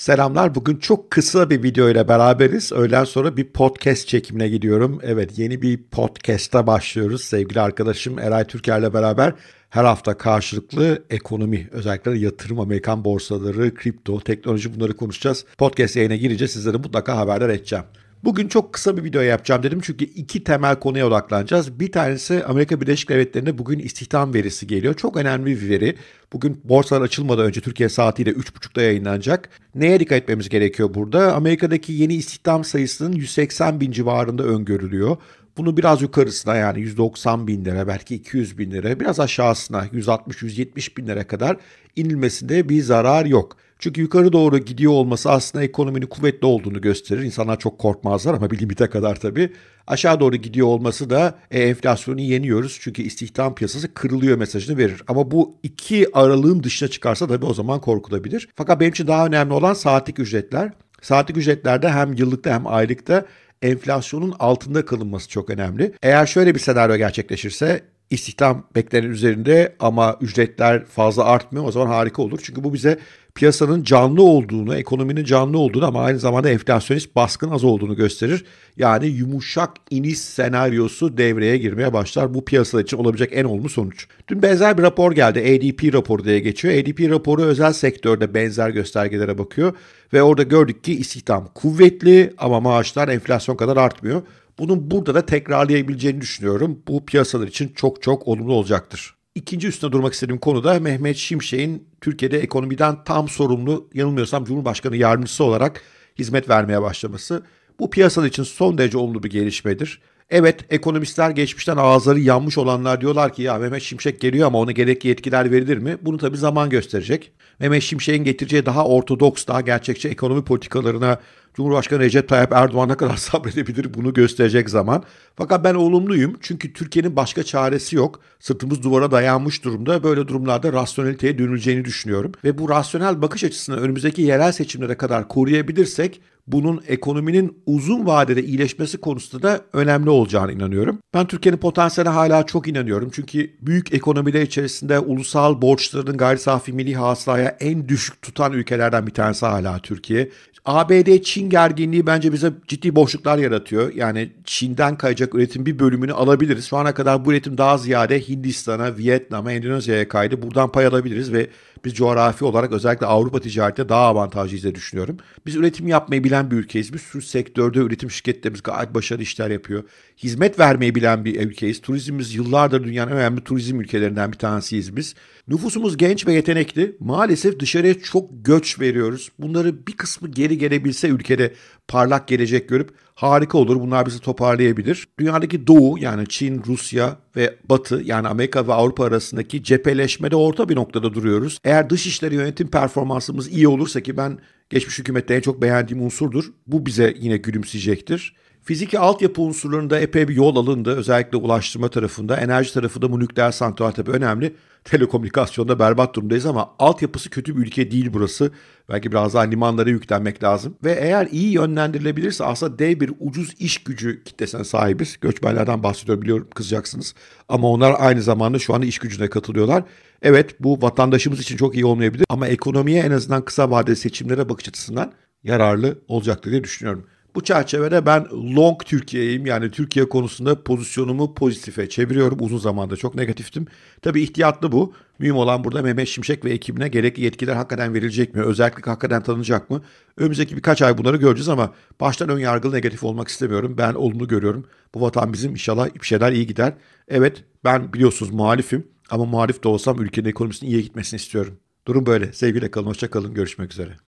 Selamlar. Bugün çok kısa bir video ile beraberiz. Öğlen sonra bir podcast çekimine gidiyorum. Evet, yeni bir podcast'a başlıyoruz. Sevgili arkadaşım Eray Türker'le beraber her hafta karşılıklı ekonomi, özellikle yatırım, Amerikan borsaları, kripto, teknoloji bunları konuşacağız. Podcast yayına girince sizlere mutlaka haberler edeceğim. Bugün çok kısa bir video yapacağım dedim çünkü iki temel konuya odaklanacağız. Bir tanesi Amerika Birleşik Devletleri'nde bugün istihdam verisi geliyor. Çok önemli bir veri. Bugün borsalar açılmadan önce Türkiye saatiyle 3.30'da yayınlanacak. Neye dikkat etmemiz gerekiyor burada? Amerika'daki yeni istihdam sayısının 180 bin civarında öngörülüyor. Bunu biraz yukarısına yani 190 bin lira belki 200 bin lira biraz aşağısına 160-170 bin lira kadar inilmesinde bir zarar yok. Çünkü yukarı doğru gidiyor olması aslında ekonominin kuvvetli olduğunu gösterir. İnsanlar çok korkmazlar ama bir limite kadar tabii. Aşağı doğru gidiyor olması da e, enflasyonu yeniyoruz. Çünkü istihdam piyasası kırılıyor mesajını verir. Ama bu iki aralığın dışına çıkarsa tabii o zaman korkulabilir. Fakat benim için daha önemli olan saatlik ücretler. Saatlik ücretlerde hem yıllıkta hem aylıkta enflasyonun altında kalınması çok önemli. Eğer şöyle bir senaryo gerçekleşirse istihdam beklenen üzerinde ama ücretler fazla artmıyor o zaman harika olur. Çünkü bu bize piyasanın canlı olduğunu, ekonominin canlı olduğunu ama aynı zamanda enflasyonist baskın az olduğunu gösterir. Yani yumuşak iniş senaryosu devreye girmeye başlar. Bu piyasa için olabilecek en olumlu sonuç. Dün benzer bir rapor geldi. ADP raporu diye geçiyor. ADP raporu özel sektörde benzer göstergelere bakıyor ve orada gördük ki istihdam kuvvetli ama maaşlar enflasyon kadar artmıyor. Bunun burada da tekrarlayabileceğini düşünüyorum. Bu piyasalar için çok çok olumlu olacaktır. İkinci üstüne durmak istediğim konu da Mehmet Şimşek'in Türkiye'de ekonomiden tam sorumlu yanılmıyorsam Cumhurbaşkanı yardımcısı olarak hizmet vermeye başlaması. Bu piyasalar için son derece olumlu bir gelişmedir. Evet ekonomistler geçmişten ağızları yanmış olanlar diyorlar ki ya Mehmet Şimşek geliyor ama ona gerekli yetkiler verilir mi? Bunu tabi zaman gösterecek. Mehmet Şimşek'in getireceği daha ortodoks, daha gerçekçi ekonomi politikalarına Cumhurbaşkanı Recep Tayyip Erdoğan ne kadar sabredebilir bunu gösterecek zaman. Fakat ben olumluyum çünkü Türkiye'nin başka çaresi yok. Sırtımız duvara dayanmış durumda. Böyle durumlarda rasyoneliteye dönüleceğini düşünüyorum. Ve bu rasyonel bakış açısını önümüzdeki yerel seçimlere kadar koruyabilirsek bunun ekonominin uzun vadede iyileşmesi konusunda da önemli olacağına inanıyorum. Ben Türkiye'nin potansiyeline hala çok inanıyorum. Çünkü büyük ekonomiler içerisinde ulusal borçların gayri safi milli hasılaya en düşük tutan ülkelerden bir tanesi hala Türkiye. ABD, Çin Çin gerginliği bence bize ciddi boşluklar yaratıyor. Yani Çin'den kayacak üretim bir bölümünü alabiliriz. Şu ana kadar bu üretim daha ziyade Hindistan'a, Vietnam'a, Endonezya'ya kaydı. Buradan pay alabiliriz ve biz coğrafi olarak özellikle Avrupa ticarette daha avantajlıyız diye düşünüyorum. Biz üretim yapmayı bilen bir ülkeyiz. Bir sürü sektörde üretim şirketlerimiz gayet başarılı işler yapıyor. Hizmet vermeyi bilen bir ülkeyiz. Turizmimiz yıllardır dünyanın önemli turizm ülkelerinden bir tanesiyiz biz. Nüfusumuz genç ve yetenekli. Maalesef dışarıya çok göç veriyoruz. Bunları bir kısmı geri gelebilse ülke ülkede parlak gelecek görüp harika olur bunlar bizi toparlayabilir. Dünyadaki doğu yani Çin, Rusya ve Batı yani Amerika ve Avrupa arasındaki cepheleşmede orta bir noktada duruyoruz. Eğer dışişleri yönetim performansımız iyi olursa ki ben geçmiş hükümette en çok beğendiğim unsurdur. Bu bize yine gülümseyecektir. Fiziki altyapı unsurlarında epey bir yol alındı. Özellikle ulaştırma tarafında, enerji tarafında bu nükleer santral tabii önemli. Telekomünikasyonda berbat durumdayız ama altyapısı kötü bir ülke değil burası. Belki biraz daha limanlara yüklenmek lazım. Ve eğer iyi yönlendirilebilirse aslında dev bir ucuz iş gücü kitlesine sahibiz. Göçmenlerden bahsediyorum biliyorum kızacaksınız. Ama onlar aynı zamanda şu anda iş gücüne katılıyorlar. Evet bu vatandaşımız için çok iyi olmayabilir ama ekonomiye en azından kısa vadeli seçimlere bakış açısından yararlı olacaktır diye düşünüyorum. Bu çerçevede ben long Türkiye'yim. Yani Türkiye konusunda pozisyonumu pozitife çeviriyorum. Uzun zamanda çok negatiftim. Tabii ihtiyatlı bu. Mühim olan burada Mehmet Şimşek ve ekibine gerekli yetkiler hakikaten verilecek mi? Özellik hakikaten tanınacak mı? Önümüzdeki birkaç ay bunları göreceğiz ama baştan ön yargılı negatif olmak istemiyorum. Ben olumlu görüyorum. Bu vatan bizim inşallah bir şeyler iyi gider. Evet ben biliyorsunuz muhalifim ama muhalif de olsam ülkenin ekonomisinin iyi gitmesini istiyorum. Durum böyle. Sevgiyle kalın, hoşça kalın. Görüşmek üzere.